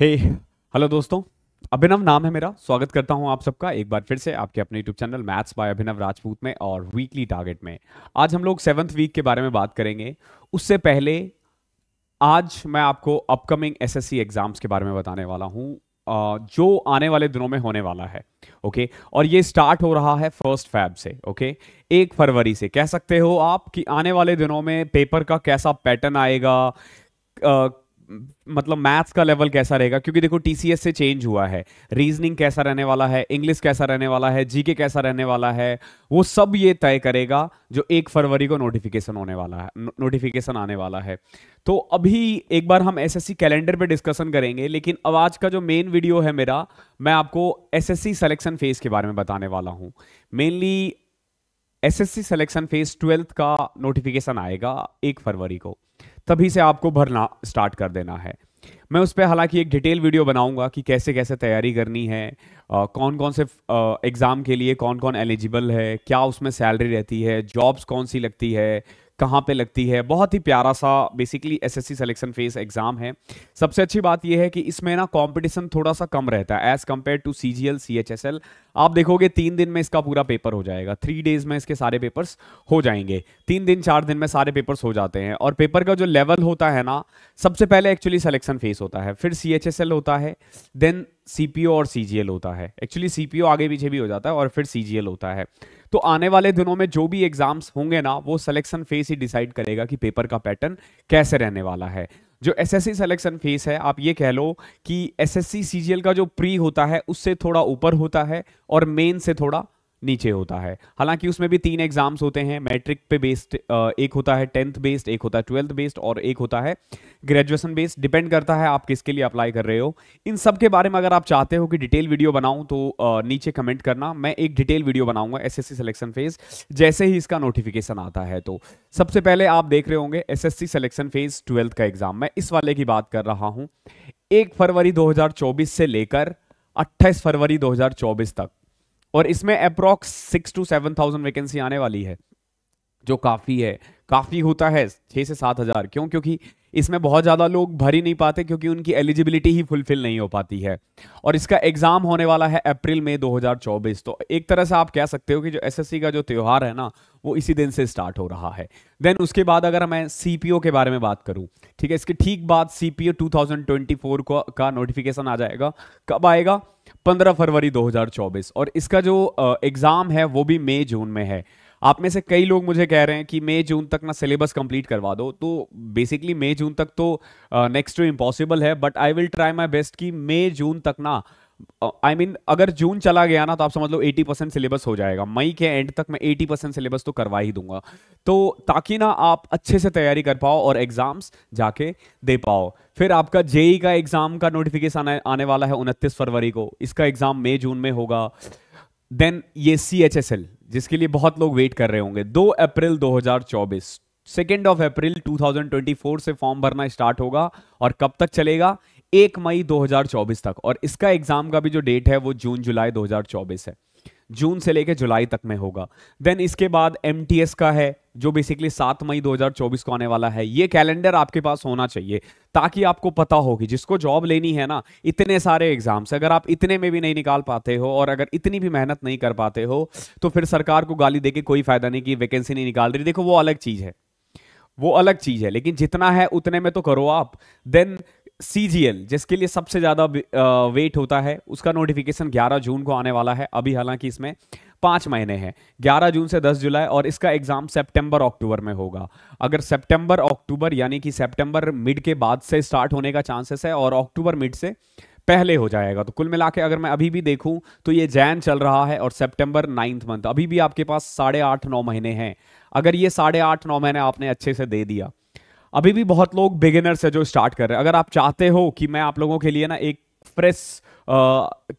हे hey, hello दोस्तों अभिनव नाम है मेरा स्वागत करता हूं आप सबका एक बार फिर से आपके अपने YouTube channel maths by Abhinav Rajput में और वीकली टारगेट में आज हम लोग सेवन्थ वीक के बारे में बात करेंगे उससे पहले आज मैं आपको अपकमिंग एसएससी एग्जाम्स के बारे में बताने वाला हूं जो आने वाले दिनों में होने वाला है ओके और ये स्टार्ट हो रहा है फर्स्ट फैब से ओके एक फरवरी से कह सकते हो आप कि आने वाले दिनों में पेपर का कैसा पैटर्न आएगा मतलब मैथ्स का लेवल कैसा रहेगा क्योंकि देखो टीसीएस से चेंज हुआ है रीजनिंग कैसा रहने वाला है इंग्लिश कैसा रहने वाला है जीके कैसा रहने वाला है वो सब ये तय करेगा जो एक फरवरी को नोटिफिकेशन होने वाला है नोटिफिकेशन आने वाला है तो अभी एक बार हम एसएससी कैलेंडर पे डिस्कशन करेंगे लेकिन अब आज का जो मेन वीडियो है मेरा मैं आपको एसएससी सिलेक्शन फेज के बारे में बताने वाला हूँ mainly SSC selection phase twelfth का नोटिफिकेशन आएगा एक फरवरी को तभी से आपको भरना स्टार्ट कर देना है मैं उस पर हालांकि एक डिटेल वीडियो बनाऊंगा कि कैसे कैसे तैयारी करनी है आ, कौन कौन से एग्ज़ाम के लिए कौन कौन एलिजिबल है क्या उसमें सैलरी रहती है जॉब्स कौन सी लगती है कहाँ पे लगती है बहुत ही प्यारा सा basically SSC selection phase exam है सबसे अच्छी बात यह है कि इसमें ना कंपटीशन थोड़ा सा कम रहता है as compared to C G L C H S L आप देखोगे तीन दिन में इसका पूरा पेपर हो जाएगा थ्री डेज में इसके सारे पेपर्स हो जाएंगे तीन दिन चार दिन में सारे पेपर्स हो जाते हैं और पेपर का जो लेवल होता है ना सबसे पहले एक्चुअली सिलेक्शन फेस होता है फिर सी एच एस एल होता है देन सी और सी होता है एक्चुअली सी आगे पीछे भी हो जाता है और फिर सी होता है तो आने वाले दिनों में जो भी एग्जाम्स होंगे ना वो सिलेक्शन फेस ही डिसाइड करेगा कि पेपर का पैटर्न कैसे रहने वाला है जो एसएससी सिलेक्शन फेस है आप ये कह लो कि एसएससी सीजीएल का जो प्री होता है उससे थोड़ा ऊपर होता है और मेन से थोड़ा नीचे होता है हालांकि उसमें भी तीन एग्जाम्स होते हैं मैट्रिक पे बेस्ड एक होता है टेंथ बेस्ड एक होता है ट्वेल्थ बेस्ड और एक होता है ग्रेजुएशन बेस्ड डिपेंड करता है आप किसके लिए अप्लाई कर रहे हो इन सब के बारे में अगर आप चाहते हो कि डिटेल वीडियो बनाऊं तो नीचे कमेंट करना मैं एक डिटेल वीडियो बनाऊंगा एस सिलेक्शन फेज जैसे ही इसका नोटिफिकेशन आता है तो सबसे पहले आप देख रहे होंगे एस सिलेक्शन फेज ट्वेल्थ का एग्जाम मैं इस वाले की बात कर रहा हूं एक फरवरी दो से लेकर अट्ठाईस फरवरी दो तक और इसमें approx six two seven thousand vacancy आने वाली है जो काफ़ी है काफ़ी होता है छह से सात हज़ार क्यों क्योंकि इसमें बहुत ज़्यादा लोग भर ही नहीं पाते क्योंकि उनकी एलिजिबिलिटी ही फुलफिल नहीं हो पाती है और इसका एग्ज़ाम होने वाला है अप्रैल में 2024 तो एक तरह से आप कह सकते हो कि जो एसएससी का जो त्यौहार है ना वो इसी दिन से स्टार्ट हो रहा है देन उसके बाद अगर मैं सीपीओ के बारे में बात करूं ठीक है इसके ठीक बाद सीपीओ टू का, का नोटिफिकेशन आ जाएगा कब आएगा 15 फरवरी 2024 और इसका जो एग्ज़ाम है वो भी मई जून में है आप में से कई लोग मुझे कह रहे हैं कि मई जून तक ना सिलेबस कंप्लीट करवा दो तो बेसिकली मई जून तक तो नेक्स्ट टू इम्पॉसिबल है but I will try my best कि मई जून तक ना आई I मीन mean, अगर जून चला गया ना तो आप समझ लो 80 परसेंट सिलेबस हो जाएगा मई के एंड तक मैं 80 परसेंट सिलेबस तो करवा ही दूंगा तो ताकि ना आप अच्छे से तैयारी कर पाओ और एग्जाम्स जाके दे पाओ फिर आपका जेई e का एग्जाम का नोटिफिकेशन आने, वाला है उनतीस फरवरी को इसका एग्जाम मई जून में होगा देन ये सी एच एस एल जिसके लिए बहुत लोग वेट कर रहे होंगे दो अप्रैल दो हजार चौबीस second of April two thousand twenty four से फॉर्म भरना स्टार्ट होगा और कब तक चलेगा एक मई 2024 तक और इसका एग्जाम का भी जो डेट है वो जून जुलाई 2024 है जून से लेकर जुलाई तक में होगा देन इसके बाद एम का है जो बेसिकली सात मई 2024 को आने वाला है ये कैलेंडर आपके पास होना चाहिए ताकि आपको पता हो कि जिसको जॉब लेनी है ना इतने सारे एग्जाम्स अगर आप इतने में भी नहीं निकाल पाते हो और अगर इतनी भी मेहनत नहीं कर पाते हो तो फिर सरकार को गाली देके कोई फायदा नहीं कि वैकेंसी नहीं निकाल रही देखो वो अलग चीज़ है वो अलग चीज़ है लेकिन जितना है उतने में तो करो आप देन सीजीएल जिसके लिए सबसे ज़्यादा वेट होता है उसका नोटिफिकेशन 11 जून को आने वाला है अभी हालांकि इसमें पांच महीने हैं 11 जून से 10 जुलाई और इसका एग्ज़ाम सितंबर अक्टूबर में होगा अगर सितंबर अक्टूबर यानी कि सितंबर मिड के बाद से स्टार्ट होने का चांसेस है और अक्टूबर मिड से पहले हो जाएगा तो कुल मिला के अगर मैं अभी भी देखूं तो ये जैन चल रहा है और सेप्टेंबर नाइन्थ मंथ अभी भी आपके पास साढ़े आठ नौ महीने हैं अगर ये साढ़े आठ नौ महीने आपने अच्छे से दे दिया अभी भी बहुत लोग बिगिनर्स है जो स्टार्ट कर रहे हैं अगर आप चाहते हो कि मैं आप लोगों के लिए ना एक फ्रेश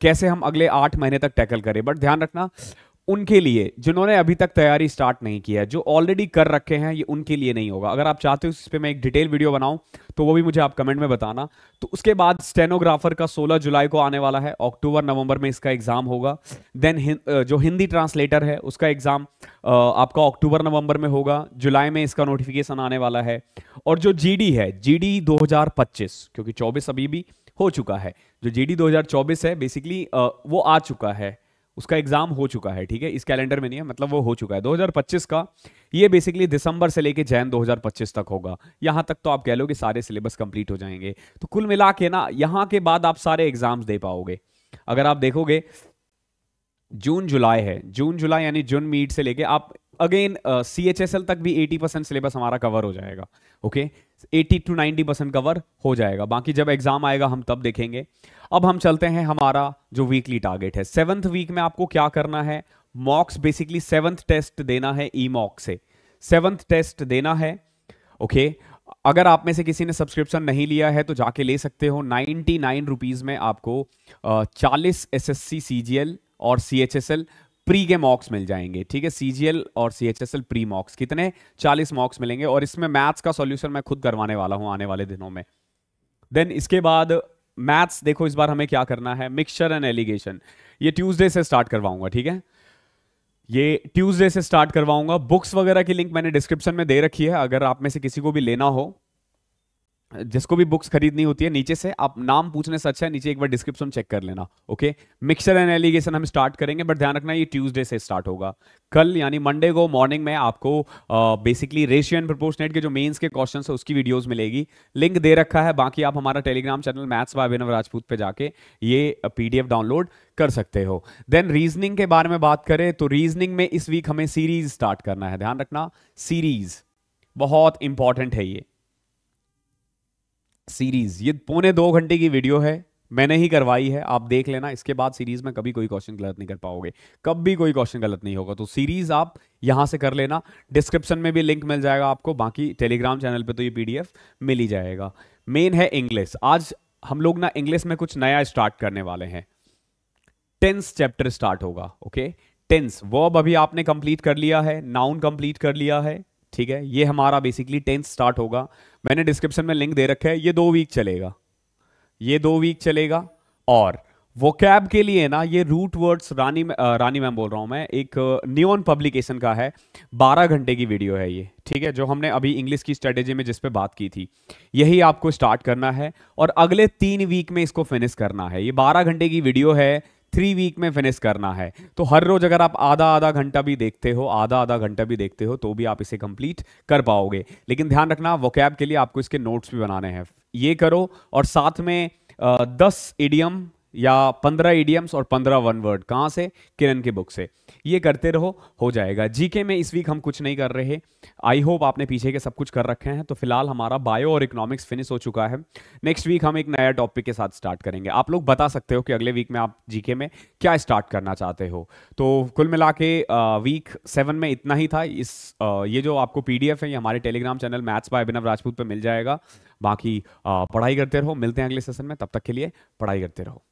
कैसे हम अगले आठ महीने तक टैकल करें बट ध्यान रखना उनके लिए जिन्होंने अभी तक तैयारी स्टार्ट नहीं किया है जो ऑलरेडी कर रखे हैं ये उनके लिए नहीं होगा अगर आप चाहते हो इस पर मैं एक डिटेल वीडियो बनाऊं तो वो भी मुझे आप कमेंट में बताना तो उसके बाद स्टेनोग्राफर का 16 जुलाई को आने वाला है अक्टूबर नवंबर में इसका एग्जाम होगा देन हिं, जो हिंदी ट्रांसलेटर है उसका एग्जाम आपका अक्टूबर नवंबर में होगा जुलाई में इसका नोटिफिकेशन आने वाला है और जो जी है जी डी क्योंकि चौबीस अभी भी हो चुका है जो जी डी है बेसिकली वो आ चुका है उसका एग्जाम हो चुका है ठीक है इस कैलेंडर में नहीं है मतलब वो हो चुका है 2025 का ये बेसिकली दिसंबर से लेके जैन 2025 तक होगा यहां तक तो आप कह लो कि सारे सिलेबस कंप्लीट हो जाएंगे तो कुल मिला के ना यहाँ के बाद आप सारे एग्जाम्स दे पाओगे अगर आप देखोगे जून जुलाई है जून जुलाई यानी जून मीट से लेके आप again C H S L तक भी एटी परसेंट सिलेबस हमारा कवर हो जाएगा okay okay? Eighty to ninety percent cover हो जाएगा बाकी जब एग्जाम आएगा हम तब देखेंगे अब हम चलते हैं हमारा जो वीकली टारगेट है सेवंथ वीक में आपको क्या करना है मॉक्स बेसिकली सेवंथ टेस्ट देना है ई मॉक से सेवंथ टेस्ट देना है ओके okay? अगर आप में से किसी ने सब्सक्रिप्शन नहीं लिया है तो जाके ले सकते हो नाइनटी नाइन रुपीज़ में आपको चालीस S S C C G L और C H S L pre के मॉक्स मिल जाएंगे ठीक है सीजीएल और सीएचएसएल प्री मॉक्स कितने 40 मॉक्स मिलेंगे और इसमें मैथ्स का सॉल्यूशन मैं खुद करवाने वाला हूं आने वाले दिनों में देन इसके बाद मैथ्स देखो इस बार हमें क्या करना है मिक्सचर एंड एलिगेशन ये ट्यूसडे से स्टार्ट करवाऊंगा ठीक है ये ट्यूसडे से स्टार्ट करवाऊंगा बुक्स वगैरह की लिंक मैंने डिस्क्रिप्शन में दे रखी है अगर आप में से किसी को भी लेना हो जिसको भी बुक्स खरीदनी होती है नीचे से आप नाम पूछने से अच्छा है नीचे एक बार डिस्क्रिप्शन चेक कर लेना ओके मिक्सचर एंड एलिगेशन हम स्टार्ट करेंगे बट ध्यान रखना ये ट्यूसडे से स्टार्ट होगा कल यानी मंडे को मॉर्निंग में आपको बेसिकली रेशियो एंड प्रपोर्शनेट के जो मेंस के क्वेश्चन है उसकी वीडियोज मिलेगी लिंक दे रखा है बाकी आप हमारा Telegram channel maths by Abhinav Rajput पे जाके ये पीडीएफ डाउनलोड कर सकते हो देन रीजनिंग के बारे में बात करें तो रीजनिंग में इस वीक हमें सीरीज स्टार्ट करना है ध्यान रखना सीरीज बहुत इंपॉर्टेंट है ये सीरीज ये पौने दो घंटे की वीडियो है मैंने ही करवाई है आप देख लेना इसके बाद सीरीज में कभी कोई क्वेश्चन गलत नहीं कर पाओगे कब भी कोई क्वेश्चन गलत नहीं होगा तो सीरीज आप यहां से कर लेना डिस्क्रिप्शन में भी लिंक मिल जाएगा आपको बाकी टेलीग्राम चैनल पे तो ये पीडीएफ मिल ही जाएगा मेन है इंग्लिश आज हम लोग ना इंग्लिश में कुछ नया स्टार्ट करने वाले हैं टेंस चैप्टर स्टार्ट होगा ओके टेंस वर्ब अभी आपने कंप्लीट कर लिया है नाउन कंप्लीट कर लिया है ठीक है ये हमारा बेसिकली टेंथ स्टार्ट होगा मैंने डिस्क्रिप्शन में लिंक दे रखा है ये दो वीक चलेगा ये दो वीक चलेगा और वो कैब के लिए ना ये रूट वर्ड्स रानी रानी मैम बोल रहा हूँ मैं एक न्यून पब्लिकेशन का है बारह घंटे की वीडियो है ये ठीक है जो हमने अभी इंग्लिश की स्ट्रेटेजी में जिस पे बात की थी यही आपको स्टार्ट करना है और अगले तीन वीक में इसको फिनिश करना है ये बारह घंटे की वीडियो है थ्री वीक में फिनिश करना है तो हर रोज अगर आप आधा आधा घंटा भी देखते हो आधा आधा घंटा भी देखते हो तो भी आप इसे कंप्लीट कर पाओगे लेकिन ध्यान रखना वोकैब के लिए आपको इसके नोट्स भी बनाने हैं ये करो और साथ में दस एडियम या पंद्रह ईडियम्स और पंद्रह वन वर्ड कहाँ से किरण की बुक से ये करते रहो हो जाएगा जीके में इस वीक हम कुछ नहीं कर रहे आई होप आपने पीछे के सब कुछ कर रखे हैं तो फिलहाल हमारा बायो और इकोनॉमिक्स फिनिश हो चुका है नेक्स्ट वीक हम एक नया टॉपिक के साथ स्टार्ट करेंगे आप लोग बता सकते हो कि अगले वीक में आप जीके में क्या स्टार्ट करना चाहते हो तो कुल मिला के वीक सेवन में इतना ही था इस ये जो आपको पी है ये हमारे Telegram channel maths by Abhinav Rajput पर मिल जाएगा बाकी पढ़ाई करते रहो मिलते हैं अगले सेशन में तब तक के लिए पढ़ाई करते रहो